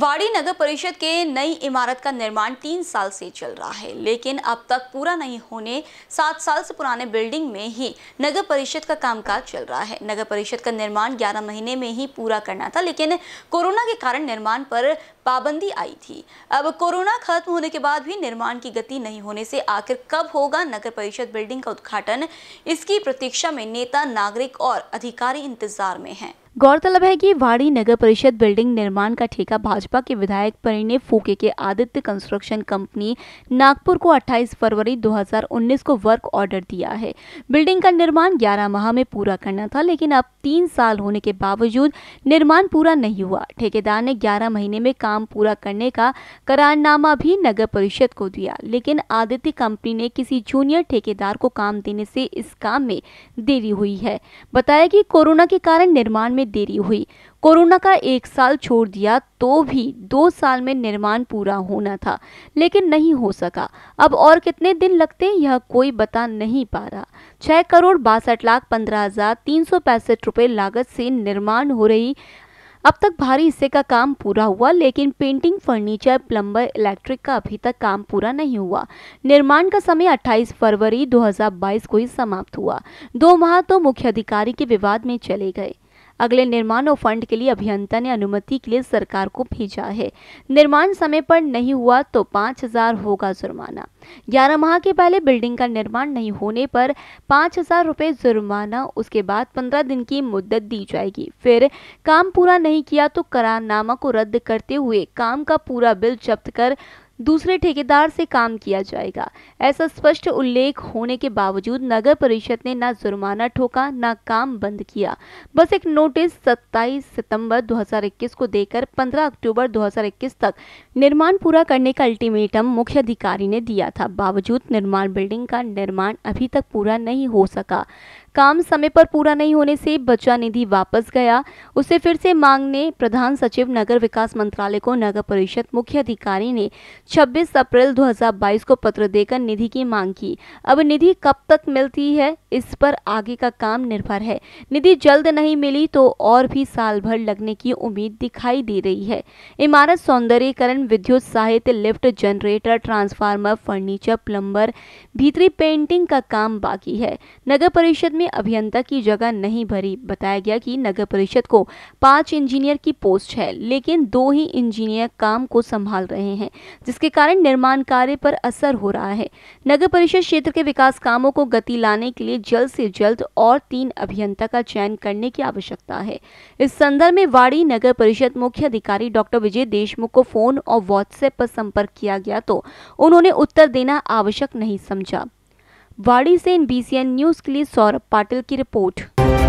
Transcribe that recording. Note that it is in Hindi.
वाड़ी नगर परिषद के नई इमारत का निर्माण तीन साल से चल रहा है लेकिन अब तक पूरा नहीं होने सात साल से पुराने बिल्डिंग में ही नगर परिषद का कामकाज चल रहा है नगर परिषद का निर्माण ग्यारह महीने में ही पूरा करना था लेकिन कोरोना के कारण निर्माण पर पाबंदी आई थी अब कोरोना खत्म होने के बाद भी निर्माण की गति नहीं होने से आखिर कब होगा नगर परिषद बिल्डिंग का उद्घाटन इसकी प्रतीक्षा में नेता नागरिक और अधिकारी इंतजार में हैं गौरतलब है कि वाड़ी नगर परिषद बिल्डिंग निर्माण का ठेका भाजपा के विधायक परिणय फूके के आदित्य कंस्ट्रक्शन कंपनी नागपुर को 28 फरवरी 2019 को वर्क ऑर्डर दिया है बिल्डिंग का निर्माण 11 माह में पूरा करना था लेकिन अब तीन साल होने के बावजूद निर्माण पूरा नहीं हुआ ठेकेदार ने ग्यारह महीने में काम पूरा करने का करारनामा भी नगर परिषद को दिया लेकिन आदित्य कंपनी ने किसी जूनियर ठेकेदार को काम देने से इस काम में देरी हुई है बताया कि कोरोना के कारण निर्माण में देरी हुई कोरोना का एक साल छोड़ दिया तो भी दो साल में निर्माण पूरा होना था लेकिन नहीं हो सका अब और कितने दिन लगते यह कोई बता नहीं पा रहा छह करोड़ बासठ लाख पंद्रह हजार तीन सौ पैंसठ रुपए लागत से निर्माण हो रही अब तक भारी हिस्से का काम पूरा हुआ लेकिन पेंटिंग फर्नीचर प्लम्बर इलेक्ट्रिक का अभी तक काम पूरा नहीं हुआ निर्माण का समय 28 फरवरी 2022 को ही समाप्त हुआ दो माह तो मुख्य अधिकारी के विवाद में चले गए अगले निर्माण और फंड के लिए अभियंता ने अनुमति के लिए सरकार को भेजा है निर्माण समय पर नहीं हुआ तो पाँच हजार होगा जुर्माना ग्यारह माह के पहले बिल्डिंग का निर्माण नहीं होने पर पाँच हजार रुपये जुर्माना उसके बाद पंद्रह दिन की मुद्दत दी जाएगी फिर काम पूरा नहीं किया तो करारनामा को रद्द करते हुए काम का पूरा बिल जब्त कर दूसरे ठेकेदार से काम किया जाएगा ऐसा स्पष्ट उल्लेख होने के बावजूद नगर परिषद ने ना जुर्माना ठोका ना काम बंद किया बस एक नोटिस 27 सितंबर 2021 को देकर 15 अक्टूबर 2021 तक निर्माण पूरा करने का अल्टीमेटम मुख्य अधिकारी ने दिया था बावजूद निर्माण बिल्डिंग का निर्माण अभी तक पूरा नहीं हो सका काम समय पर पूरा नहीं होने से बचा निधि वापस गया उसे फिर से मांगने प्रधान सचिव नगर विकास मंत्रालय को नगर परिषद मुख्य अधिकारी ने छब्बीस अप्रैल 2022 को पत्र देकर निधि की मांग की अब निधि कब तक मिलती है इस पर आगे का काम निर्भर है निधि जल्द नहीं मिली तो और भी साल भर लगने की उम्मीद दिखाई दे रही है इमारत सौंदर्यकरण विद्युत साहित्य lift generator transformer furniture plumber भीतरी पेंटिंग का काम बाकी है नगर परिषद में अभियंता की जगह नहीं भरी बताया गया कि नगर परिषद को पांच इंजीनियर की पोस्ट है लेकिन दो ही इंजीनियर काम को संभाल रहे हैं जिस जिसके कारण निर्माण कार्य पर असर हो रहा है नगर परिषद क्षेत्र के विकास कामों को गति लाने के लिए जल्द से जल्द और तीन अभियंता का चयन करने की आवश्यकता है इस संदर्भ में वाड़ी नगर परिषद मुख्य अधिकारी डॉक्टर विजय देशमुख को फोन और व्हाट्सएप पर संपर्क किया गया तो उन्होंने उत्तर देना आवश्यक नहीं समझा वाड़ी से इन बीसीएन न्यूज के लिए सौरभ पाटिल की रिपोर्ट